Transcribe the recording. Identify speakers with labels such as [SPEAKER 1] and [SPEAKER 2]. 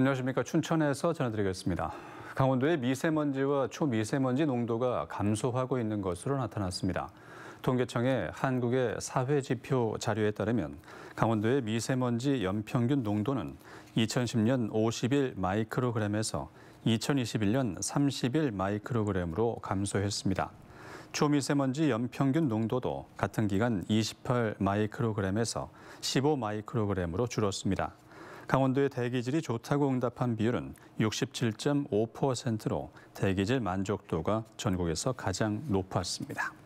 [SPEAKER 1] 안녕하십니까. 춘천에서 전해드리겠습니다. 강원도의 미세먼지와 초미세먼지 농도가 감소하고 있는 것으로 나타났습니다. 통계청의 한국의 사회지표 자료에 따르면 강원도의 미세먼지 연평균 농도는 2010년 51 마이크로그램에서 2021년 31 마이크로그램으로 감소했습니다. 초미세먼지 연평균 농도도 같은 기간 28 마이크로그램에서 15 마이크로그램으로 줄었습니다. 강원도의 대기질이 좋다고 응답한 비율은 67.5%로 대기질 만족도가 전국에서 가장 높았습니다.